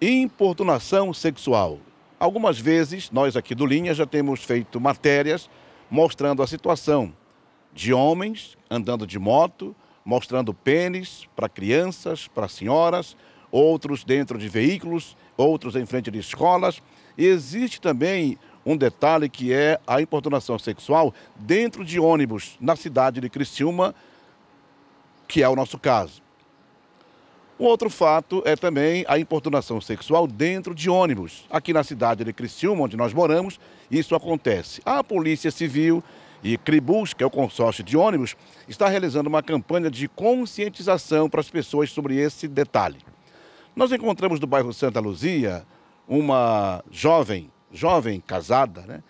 importunação sexual. Algumas vezes, nós aqui do Linha já temos feito matérias mostrando a situação de homens andando de moto, mostrando pênis para crianças, para senhoras, outros dentro de veículos, outros em frente de escolas. E existe também um detalhe que é a importunação sexual dentro de ônibus na cidade de Criciúma, que é o nosso caso. Um outro fato é também a importunação sexual dentro de ônibus. Aqui na cidade de Criciúma, onde nós moramos, isso acontece. A Polícia Civil e Cribus, que é o consórcio de ônibus, está realizando uma campanha de conscientização para as pessoas sobre esse detalhe. Nós encontramos do bairro Santa Luzia uma jovem, jovem casada, né,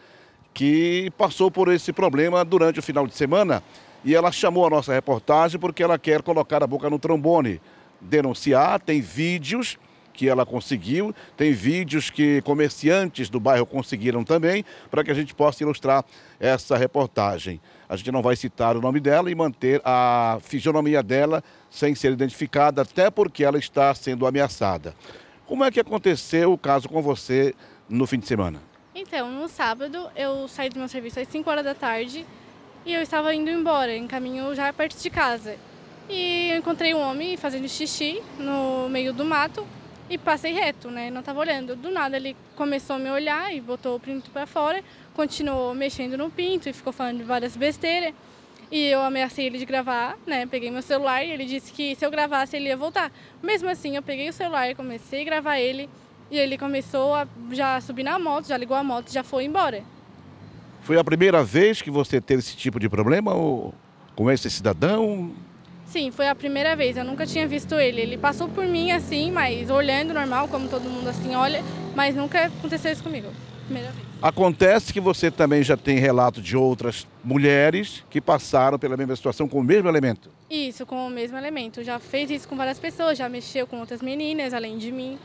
que passou por esse problema durante o final de semana e ela chamou a nossa reportagem porque ela quer colocar a boca no trombone denunciar, tem vídeos que ela conseguiu, tem vídeos que comerciantes do bairro conseguiram também, para que a gente possa ilustrar essa reportagem. A gente não vai citar o nome dela e manter a fisionomia dela sem ser identificada, até porque ela está sendo ameaçada. Como é que aconteceu o caso com você no fim de semana? Então, no sábado, eu saí do meu serviço às 5 horas da tarde e eu estava indo embora, em caminho já perto de casa. E eu encontrei um homem fazendo xixi no meio do mato e passei reto, né? Não estava olhando. Do nada ele começou a me olhar e botou o pinto para fora, continuou mexendo no pinto e ficou falando várias besteiras. E eu ameacei ele de gravar, né? Peguei meu celular e ele disse que se eu gravasse ele ia voltar. Mesmo assim, eu peguei o celular e comecei a gravar ele. E ele começou a já subir na moto, já ligou a moto, e já foi embora. Foi a primeira vez que você teve esse tipo de problema ou com esse cidadão? Sim, foi a primeira vez, eu nunca tinha visto ele. Ele passou por mim assim, mas olhando normal, como todo mundo assim olha, mas nunca aconteceu isso comigo. Primeira vez. Acontece que você também já tem relato de outras mulheres que passaram pela mesma situação com o mesmo elemento. Isso, com o mesmo elemento. Já fez isso com várias pessoas, já mexeu com outras meninas, além de mim.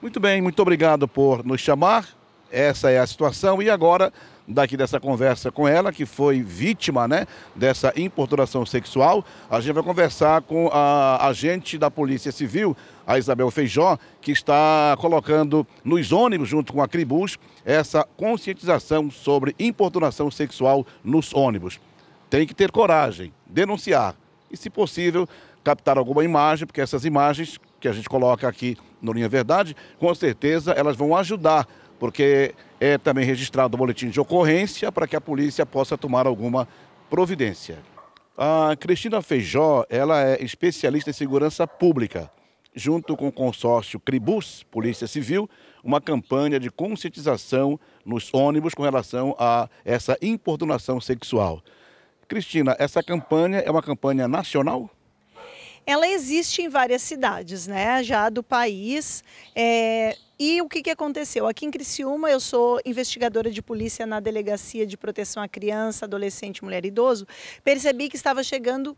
Muito bem, muito obrigado por nos chamar. Essa é a situação. E agora daqui dessa conversa com ela, que foi vítima né, dessa importunação sexual. A gente vai conversar com a agente da Polícia Civil, a Isabel Feijó, que está colocando nos ônibus, junto com a Cribus, essa conscientização sobre importunação sexual nos ônibus. Tem que ter coragem, denunciar e, se possível, captar alguma imagem, porque essas imagens que a gente coloca aqui no Linha Verdade, com certeza elas vão ajudar, porque é também registrado o boletim de ocorrência para que a polícia possa tomar alguma providência. A Cristina Feijó, ela é especialista em segurança pública. Junto com o consórcio Cribus, Polícia Civil, uma campanha de conscientização nos ônibus com relação a essa importunação sexual. Cristina, essa campanha é uma campanha nacional? ela existe em várias cidades, né, já do país. É, e o que, que aconteceu? Aqui em Criciúma, eu sou investigadora de polícia na Delegacia de Proteção à Criança, Adolescente, Mulher e Idoso. Percebi que estava chegando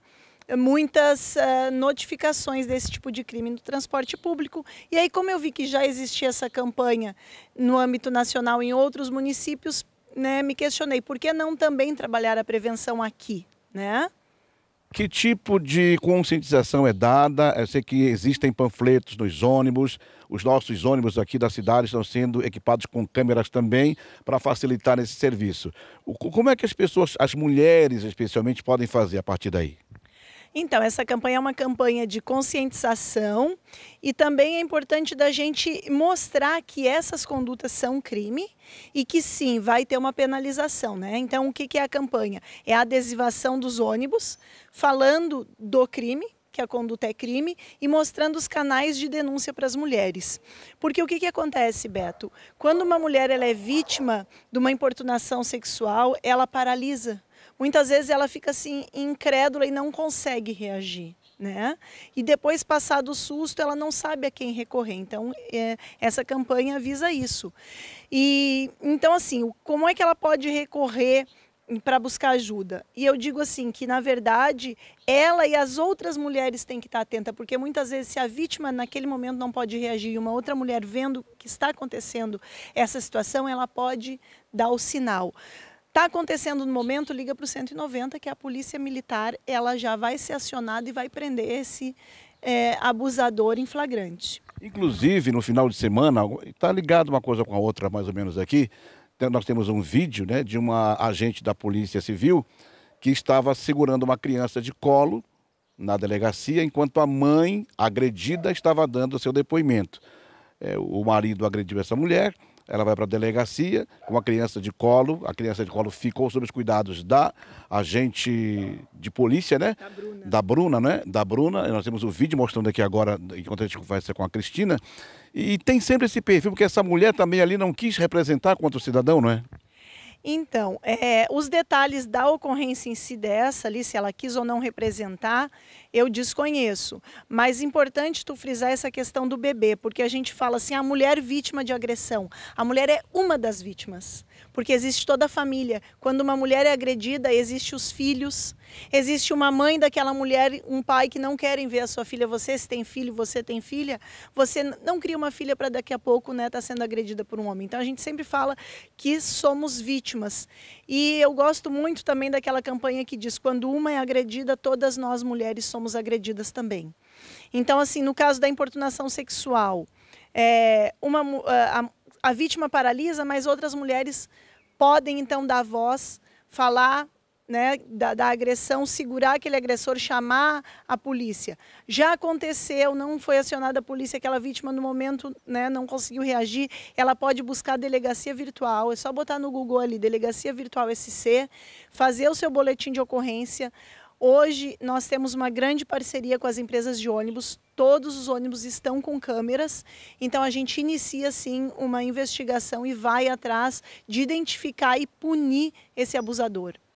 eh, muitas uh, notificações desse tipo de crime no transporte público. E aí, como eu vi que já existia essa campanha no âmbito nacional em outros municípios, né, me questionei por que não também trabalhar a prevenção aqui, né? Que tipo de conscientização é dada? Eu sei que existem panfletos nos ônibus. Os nossos ônibus aqui da cidade estão sendo equipados com câmeras também para facilitar esse serviço. Como é que as pessoas, as mulheres especialmente, podem fazer a partir daí? Então, essa campanha é uma campanha de conscientização e também é importante da gente mostrar que essas condutas são crime e que sim, vai ter uma penalização, né? Então, o que é a campanha? É a adesivação dos ônibus falando do crime, que a conduta é crime e mostrando os canais de denúncia para as mulheres. Porque o que, que acontece, Beto? Quando uma mulher ela é vítima de uma importunação sexual, ela paralisa muitas vezes ela fica assim incrédula e não consegue reagir. Né? E depois, passado o susto, ela não sabe a quem recorrer. Então, é, essa campanha avisa isso. E então, assim, como é que ela pode recorrer para buscar ajuda. E eu digo assim que na verdade ela e as outras mulheres têm que estar atenta, porque muitas vezes se a vítima naquele momento não pode reagir e uma outra mulher vendo que está acontecendo essa situação, ela pode dar o sinal. Está acontecendo no momento, liga para o 190, que a polícia militar ela já vai ser acionada e vai prender esse é, abusador em flagrante. Inclusive, no final de semana, está ligado uma coisa com a outra, mais ou menos aqui. Nós temos um vídeo né, de uma agente da Polícia Civil que estava segurando uma criança de colo na delegacia, enquanto a mãe agredida estava dando o seu depoimento. É, o marido agrediu essa mulher, ela vai para a delegacia com a criança de colo. A criança de colo ficou sob os cuidados da agente de polícia, né? Da Bruna. Da Bruna, né? Da Bruna. Nós temos o vídeo mostrando aqui agora, enquanto a gente conversa com a Cristina. E tem sempre esse perfil, porque essa mulher também ali não quis representar contra o cidadão, não é? Então, é, os detalhes da ocorrência em si dessa ali, se ela quis ou não representar, eu desconheço. Mas importante tu frisar essa questão do bebê, porque a gente fala assim, a mulher vítima de agressão. A mulher é uma das vítimas, porque existe toda a família. Quando uma mulher é agredida, existe os filhos, existe uma mãe daquela mulher, um pai que não querem ver a sua filha. Você se tem filho, você tem filha, você não cria uma filha para daqui a pouco, né, tá sendo agredida por um homem. Então a gente sempre fala que somos vítimas. E eu gosto muito também daquela campanha que diz quando uma é agredida, todas nós mulheres somos somos agredidas também. Então, assim, no caso da importunação sexual, é, uma, a, a vítima paralisa, mas outras mulheres podem então dar voz, falar né, da, da, agressão, segurar aquele agressor, chamar a polícia. Já aconteceu, não foi acionada a polícia, aquela vítima no momento né, não conseguiu reagir, ela pode buscar a delegacia virtual, é só botar no Google ali, delegacia virtual SC, fazer o seu boletim de ocorrência. Hoje nós temos uma grande parceria com as empresas de ônibus. Todos os ônibus estão com câmeras, então a gente inicia sim uma investigação e vai atrás de identificar e punir esse abusador.